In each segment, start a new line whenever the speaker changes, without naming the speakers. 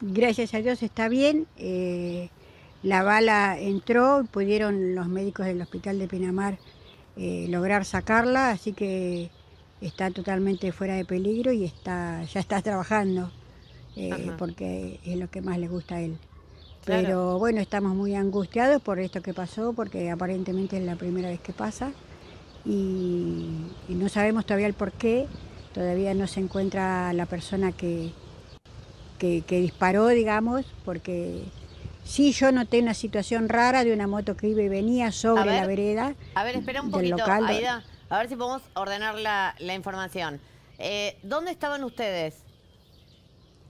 Gracias a Dios está bien. Eh, la bala entró, pudieron los médicos del hospital de Pinamar eh, lograr sacarla, así que está totalmente fuera de peligro y está, ya está trabajando, eh, porque es lo que más le gusta a él. Pero bueno, estamos muy angustiados por esto que pasó, porque aparentemente es la primera vez que pasa y, y no sabemos todavía el por qué, todavía no se encuentra la persona que, que, disparó, digamos, porque Sí, yo noté una situación rara de una moto que iba y venía sobre la vereda.
A ver, espera un poquito, a ver si podemos ordenar la, la
información. Eh, ¿Dónde estaban ustedes?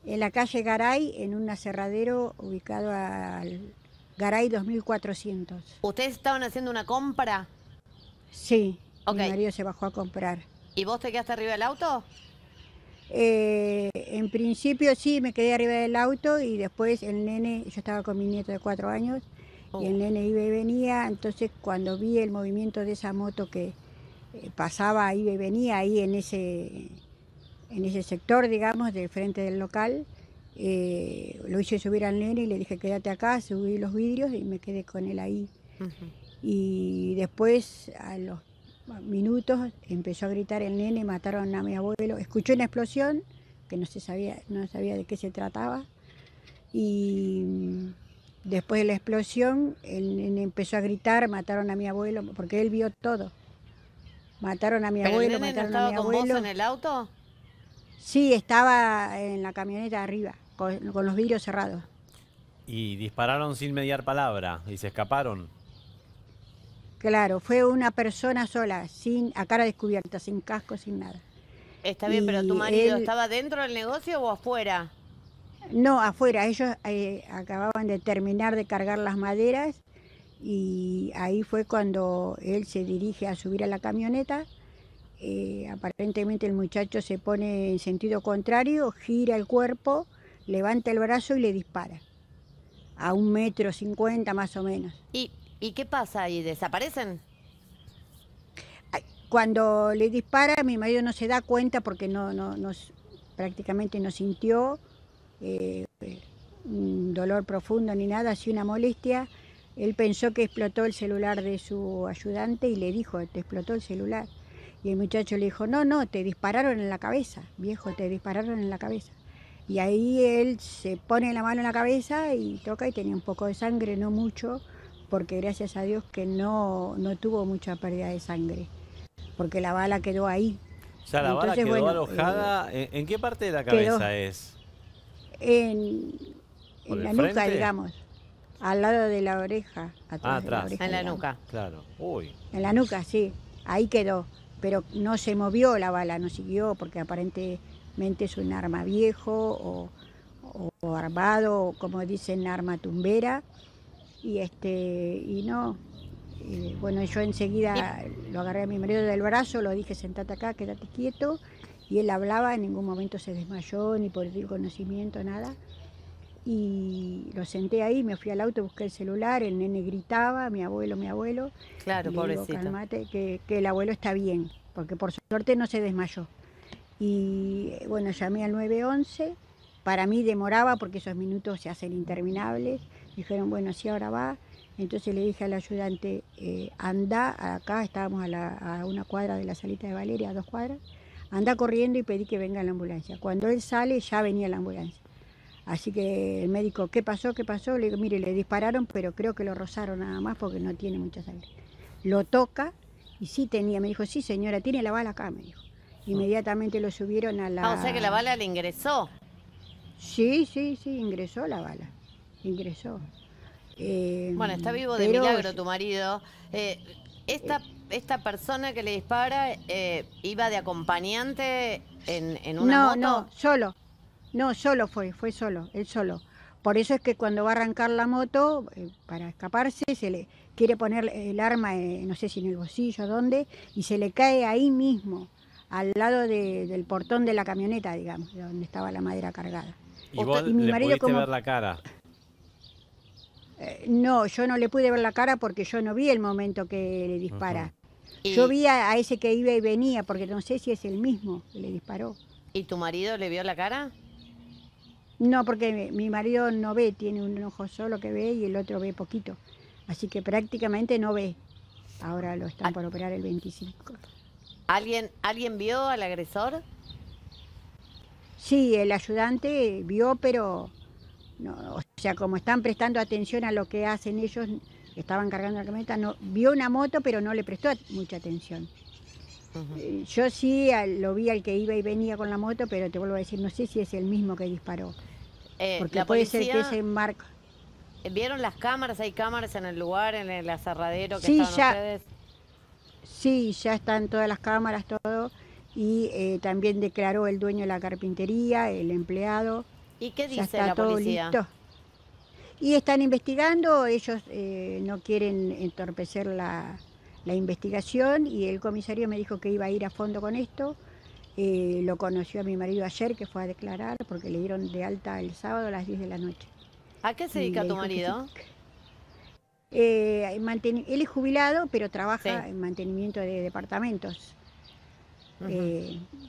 En la calle Garay, en un aserradero ubicado al Garay 2400. ¿Ustedes estaban haciendo una compra? Sí, mi marido se bajó a comprar. ¿Y vos te quedaste arriba del auto? Eh, en principio sí, me quedé arriba del auto y después el nene, yo estaba con mi nieto de cuatro años, y el oh. nene iba y venía, entonces cuando vi el movimiento de esa moto que eh, pasaba, iba y venía ahí en ese, en ese sector, digamos, del frente del local, eh, lo hice subir al nene y le dije quédate acá, subí los vidrios y me quedé con él ahí. Y después a los minutos empezó a gritar el nene, mataron a mi abuelo. Escuchó una explosión que no se sabía, no sabía de qué se trataba. Y mm, después de la explosión, el nene empezó a gritar, mataron a mi abuelo, porque él vio todo. Mataron a mi abuelo, el nene mataron a con Vos en el auto? Sí, estaba en la camioneta arriba, con, con los vidrios cerrados.
Y dispararon sin mediar palabra y se escaparon.
Claro, fue una persona sola, sin a cara descubierta, sin casco, sin nada.
Está bien, pero tu marido estaba dentro del negocio o afuera?
No, afuera. Ellos eh, acababan de terminar de cargar las maderas y ahí fue cuando él se dirige a subir a la camioneta. Eh, aparentemente el muchacho se pone en sentido contrario, gira el cuerpo, levanta el brazo y le dispara. A un metro cincuenta más o menos.
¿Y ¿Y qué pasa? ¿Y desaparecen?
Cuando le dispara, mi marido no se da cuenta porque no, no, prácticamente no sintió eh, un dolor profundo ni nada, así una molestia. Él pensó que explotó el celular de su ayudante y le dijo, te explotó el celular. Y el muchacho le dijo, no, no, te dispararon en la cabeza, viejo, te dispararon en la cabeza. Y ahí él se pone la mano en la cabeza y toca y tenía un poco de sangre, no mucho porque gracias a Dios que no, no tuvo mucha pérdida de sangre, porque la bala quedó ahí. O sea, la bala quedó alojada.
Eh, ¿En qué parte de la cabeza es?
En, la nuca, digamos. Al lado de la oreja. Atrás ah, atrás. en la nuca.
Claro. Uy.
En la nuca, sí. Ahí quedó. Pero no se movió la bala, no siguió, porque aparentemente es un arma viejo o armado, como dicen, arma tumbera y este y no eh, bueno yo enseguida lo agarré a mi marido del brazo lo dije sentate acá quédate quieto y él hablaba en ningún momento se desmayó ni por el conocimiento nada y lo senté ahí me fui al auto busqué el celular el nene gritaba mi abuelo mi abuelo claro pobrecito calmate, que, que el abuelo está bien porque por suerte no se desmayó y eh, bueno llamé al 911 para mí demoraba porque esos minutos se hacen interminables Dijeron, bueno, sí, ahora va. Entonces le dije al ayudante, eh, anda, acá estábamos a, una cuadra de la salita de Valeria, a dos cuadras, anda corriendo y pedí que venga la ambulancia. Cuando él sale ya venía la ambulancia. Así que el médico, ¿qué pasó? ¿Qué pasó? Le digo, mire, le dispararon, pero creo que lo rozaron nada más porque no tiene mucha sangre. Lo toca y sí tenía, me dijo, sí señora, tiene la bala acá, me dijo. Inmediatamente lo subieron a la... Ah, o sea que la bala
le ingresó.
Sí, sí, sí, ingresó la bala ingresó. bueno, está eh, vivo de milagro tu
marido. Eh, esta, esta persona que le dispara eh, iba de acompañante en, en una no, moto. No,
no, solo. No, solo fue, fue solo, él solo. Por eso es que cuando va a arrancar la moto, eh, para escaparse, se le quiere poner el arma, no sé si en el bolsillo, dónde, y se le cae ahí mismo, al lado del portón de la camioneta, digamos, donde estaba la madera cargada. Y, mi marido la cara. Eh, no, yo no le pude ver la cara porque yo no vi el momento que le dispara. Yo vi a, ese que iba y venía, porque no sé si es el mismo que le disparó.
¿Y tu marido le vio la cara?
No, porque mi, marido no ve, tiene un ojo solo que ve y el otro ve poquito. Así que prácticamente no ve. Ahora lo están por operar el 25.
¿Alguien, ¿Alguien vio al
agresor? Sí, el ayudante vio, pero o sea, como están prestando atención a lo que hacen ellos, estaban cargando la camioneta, no, vio una moto pero no le prestó mucha atención. Eh, yo sí lo vi al que iba y venía con la moto, pero te vuelvo a decir, no sé si es el mismo que disparó. Eh, porque puede ser que ese marco.
¿Vieron las cámaras? ¿Hay cámaras en el lugar, en el aserradero que sí, ya, ustedes?
Sí, ya están todas las cámaras, todo. Y eh, también declaró el dueño de la carpintería, el empleado.
¿Y qué dice está todo Listo.
Y están investigando, ellos eh, no quieren entorpecer la, investigación y el comisario me dijo que iba a ir a fondo con esto. Eh, lo conoció a mi marido ayer que fue a declarar porque le dieron de alta el sábado a las 10 de la noche.
¿A qué se dedica tu marido?
Eh, él es jubilado, pero trabaja en mantenimiento de departamentos.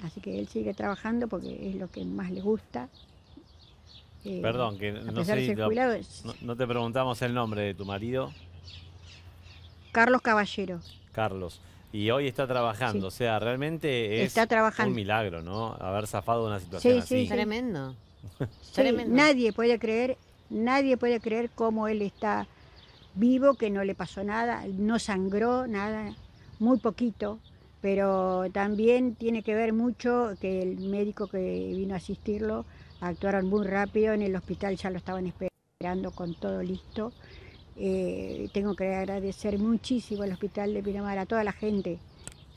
así que él sigue trabajando porque es lo que más le gusta. Perdón, que no, sé, te
preguntamos el nombre de tu marido.
Carlos Caballero.
Carlos. Y hoy está trabajando, o sea, realmente es está trabajando. un milagro, ¿no? Haber zafado una situación sí, Sí,
tremendo. tremendo. Nadie puede creer, nadie puede creer cómo él está vivo, que no le pasó nada, no sangró nada, muy poquito, pero también tiene que ver mucho que el médico que vino a asistirlo actuaron muy rápido, en el hospital ya lo estaban esperando con todo listo. Eh, tengo que agradecer muchísimo al hospital de Pinamar, a toda la gente,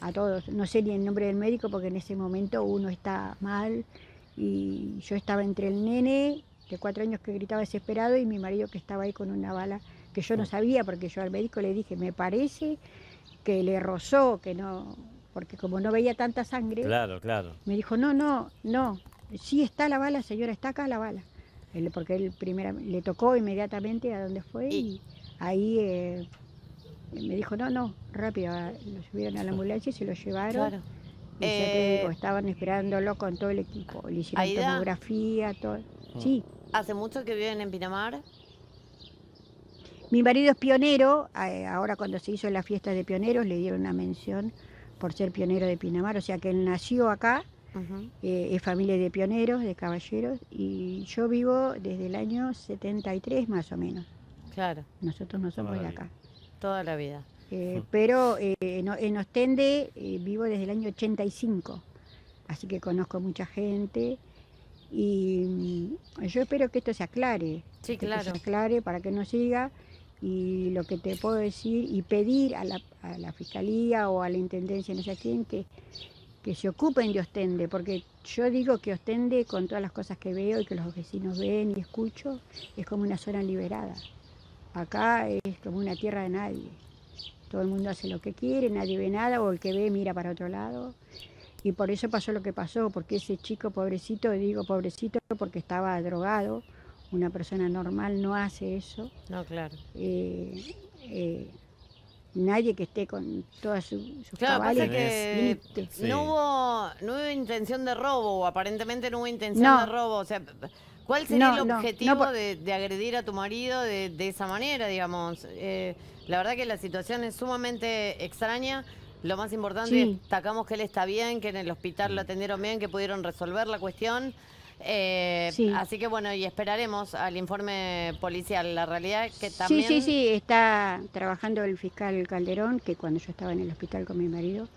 a todos. No sé ni el nombre del médico porque en ese momento uno está mal y yo estaba entre el nene de cuatro años que gritaba desesperado y mi marido que estaba ahí con una bala que yo no sabía porque yo al médico le dije, me parece que le rozó, que no, porque como no veía tanta sangre, claro, claro. me dijo, no, no, no, sí está la bala, señora, está acá la bala. porque él primera, le tocó inmediatamente a donde fue y ahí eh, me dijo, no, no, rápido, ah, lo subieron a la ambulancia y se lo llevaron. Eh, estaban esperándolo con todo el equipo, le hicieron tomografía, todo. Sí.
¿Hace mucho que viven en Pinamar?
Mi marido es pionero, eh, ahora cuando se hizo la fiesta de pioneros le dieron una mención por ser pionero de Pinamar, o sea que él nació acá, eh, es familia de pioneros, de caballeros, y yo vivo desde el año 73 más o menos. Claro. Nosotros no somos de acá.
Toda la vida.
Eh, pero eh, en, Ostende vivo desde el año 85, así que conozco mucha gente y mm, yo espero que esto se aclare. Sí, claro. se aclare para que no siga y lo que te puedo decir y pedir a la, fiscalía o a la intendencia, no sé quién, que que se ocupen de Ostende, porque yo digo que Ostende, con todas las cosas que veo y que los vecinos ven y escucho, es como una zona liberada. Acá es como una tierra de nadie. Todo el mundo hace lo que quiere, nadie ve nada, o el que ve mira para otro lado. Y por eso pasó lo que pasó, porque ese chico pobrecito, digo pobrecito porque estaba drogado, una persona normal no hace eso. No, claro. Eh, eh, nadie que esté con todas su, claro, no,
hubo, no hubo intención de robo, aparentemente no hubo intención de robo. O sea, ¿cuál sería el objetivo de, agredir a tu marido de, esa manera, digamos? Eh, la verdad que la situación es sumamente extraña. Lo más importante, que destacamos que él está bien, que en el hospital lo atendieron bien, que pudieron resolver la cuestión. Eh, así que bueno, y esperaremos al informe policial. La realidad es que también... Sí, sí, sí,
está trabajando el fiscal Calderón, que cuando yo estaba en el hospital con mi marido,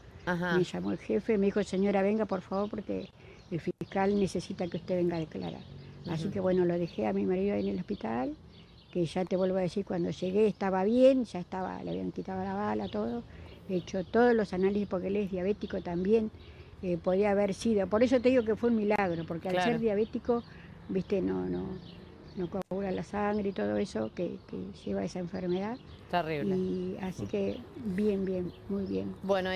me llamó el jefe, me dijo, señora, venga por favor, porque el fiscal necesita que usted venga a declarar. Así que bueno, lo dejé a mi marido en el hospital, que ya te vuelvo a decir, cuando llegué estaba bien, ya estaba, le habían quitado la bala, todo, he hecho todos los análisis porque él es diabético también, Podría podía haber sido. Por eso te digo que fue un milagro, porque al ser diabético, viste, no, no, no coagula la sangre y todo eso que, lleva esa enfermedad. Terrible. Y así que bien, bien, muy bien. Bueno,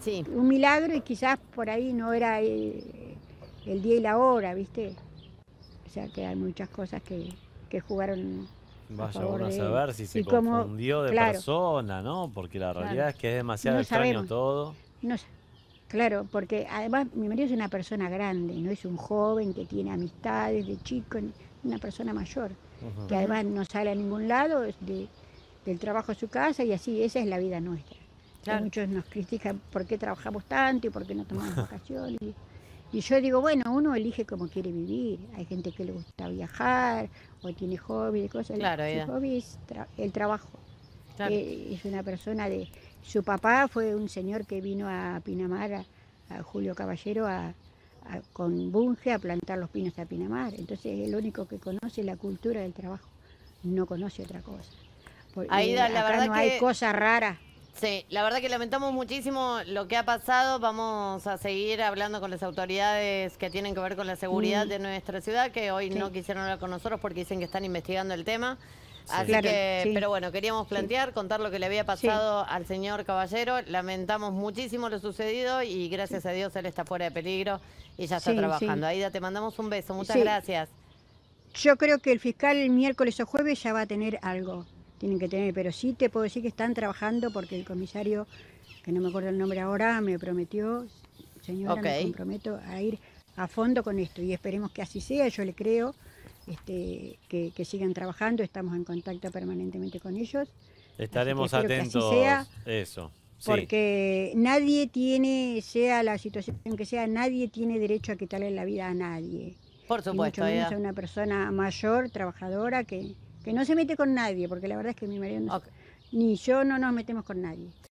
sí. un milagro y quizás por ahí no era eh, el, día y la hora, viste. O sea que hay muchas cosas que, que jugaron Vaya a saber si se confundió de
persona, ¿no? Porque la realidad es que es demasiado extraño todo.
No, sé. Claro, porque además mi marido es una persona grande, no es un joven que tiene amistades de chico, es una persona mayor, que además no sale a ningún lado, del trabajo a su casa y así, esa es la vida nuestra. Muchos nos critican por qué trabajamos tanto y por qué no tomamos vacaciones. Y yo digo, bueno, uno elige cómo quiere vivir. Hay gente que le gusta viajar o tiene hobbies, cosas. Claro, el, el trabajo. Eh, es una persona de, su papá fue un señor que vino a Pinamar, a, Julio Caballero, a, con Bunge a plantar los pinos a Pinamar. Entonces es el único que conoce la cultura del trabajo, no conoce otra cosa. Ahí eh, la verdad hay cosas raras.
Sí, la verdad que lamentamos muchísimo lo que ha pasado. Vamos a seguir hablando con las autoridades que tienen que ver con la seguridad mm. de nuestra ciudad, que hoy no quisieron hablar con nosotros porque dicen que están investigando el tema. Así pero bueno, queríamos plantear, contar lo que le había pasado al señor Caballero. Lamentamos muchísimo lo sucedido y gracias a Dios él está fuera de peligro y ya está trabajando. Aida, te mandamos un beso, muchas gracias.
Yo creo que el fiscal el miércoles o jueves ya va a tener algo, tienen que tener, pero sí te puedo decir que están trabajando porque el comisario, que no me acuerdo el nombre ahora, me prometió, señor me comprometo a ir a fondo con esto y esperemos que así sea, yo le creo este, que, sigan trabajando, estamos en contacto permanentemente con ellos.
Estaremos atentos eso.
Porque nadie tiene, sea la situación que sea, nadie tiene derecho a quitarle la vida a nadie. Por supuesto. mucho a una persona mayor, trabajadora, que, que no se mete con nadie, porque la verdad es que mi marido ni yo no nos metemos con nadie.